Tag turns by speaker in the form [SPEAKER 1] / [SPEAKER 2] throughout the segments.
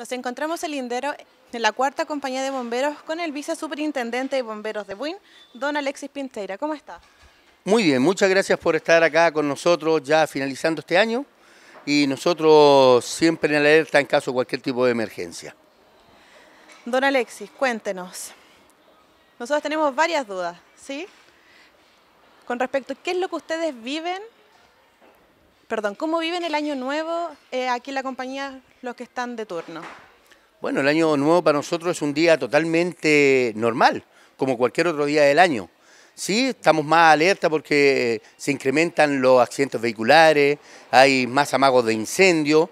[SPEAKER 1] Nos encontramos el lindero en la cuarta compañía de bomberos con el vice superintendente de bomberos de Buin, don Alexis Pinteira. ¿Cómo está?
[SPEAKER 2] Muy bien, muchas gracias por estar acá con nosotros ya finalizando este año y nosotros siempre en alerta en caso de cualquier tipo de emergencia.
[SPEAKER 1] Don Alexis, cuéntenos. Nosotros tenemos varias dudas, ¿sí? Con respecto a qué es lo que ustedes viven perdón, ¿cómo viven el año nuevo eh, aquí en la compañía los que están de turno?
[SPEAKER 2] Bueno, el año nuevo para nosotros es un día totalmente normal, como cualquier otro día del año. Sí, estamos más alerta porque se incrementan los accidentes vehiculares, hay más amagos de incendio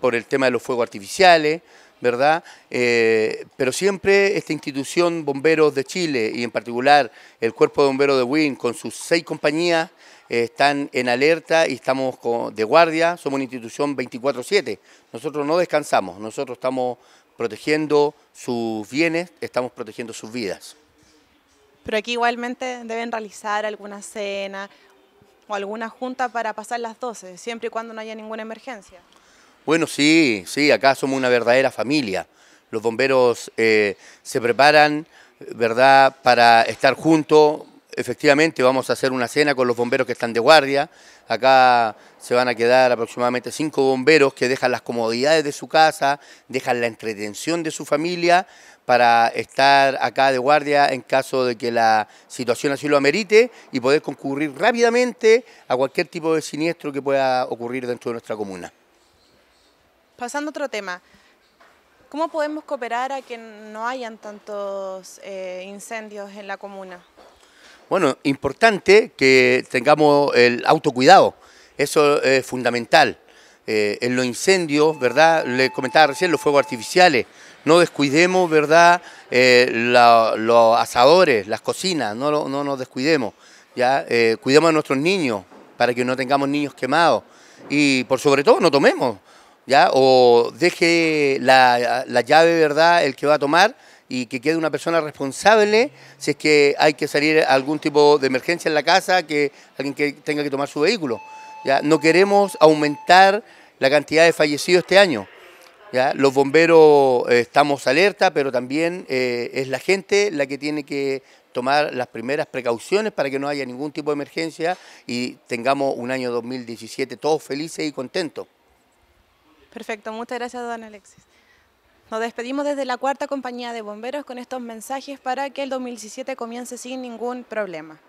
[SPEAKER 2] por el tema de los fuegos artificiales, ¿verdad? Eh, pero siempre esta institución Bomberos de Chile y en particular el Cuerpo de Bomberos de WIN con sus seis compañías están en alerta y estamos de guardia, somos una institución 24/7. Nosotros no descansamos, nosotros estamos protegiendo sus bienes, estamos protegiendo sus vidas.
[SPEAKER 1] Pero aquí igualmente deben realizar alguna cena o alguna junta para pasar las 12, siempre y cuando no haya ninguna emergencia.
[SPEAKER 2] Bueno, sí, sí, acá somos una verdadera familia. Los bomberos eh, se preparan, ¿verdad?, para estar juntos, efectivamente vamos a hacer una cena con los bomberos que están de guardia. Acá se van a quedar aproximadamente cinco bomberos que dejan las comodidades de su casa, dejan la entretención de su familia para estar acá de guardia en caso de que la situación así lo amerite y poder concurrir rápidamente a cualquier tipo de siniestro que pueda ocurrir dentro de nuestra comuna.
[SPEAKER 1] Pasando a otro tema, ¿cómo podemos cooperar a que no hayan tantos eh, incendios en la comuna?
[SPEAKER 2] Bueno, importante que tengamos el autocuidado, eso es fundamental. Eh, en los incendios, ¿verdad? Le comentaba recién los fuegos artificiales, no descuidemos, ¿verdad? Eh, los asadores, las cocinas, no, no nos descuidemos, ¿ya? Eh, cuidemos a nuestros niños para que no tengamos niños quemados y por sobre todo no tomemos, ¿ya? O deje la, la llave, ¿verdad? El que va a tomar y que quede una persona responsable si es que hay que salir algún tipo de emergencia en la casa, que alguien que tenga que tomar su vehículo. ¿ya? No queremos aumentar la cantidad de fallecidos este año. ¿ya? Los bomberos eh, estamos alerta, pero también eh, es la gente la que tiene que tomar las primeras precauciones para que no haya ningún tipo de emergencia y tengamos un año 2017 todos felices y contentos.
[SPEAKER 1] Perfecto, muchas gracias, don Alexis. Nos despedimos desde la cuarta compañía de bomberos con estos mensajes para que el 2017 comience sin ningún problema.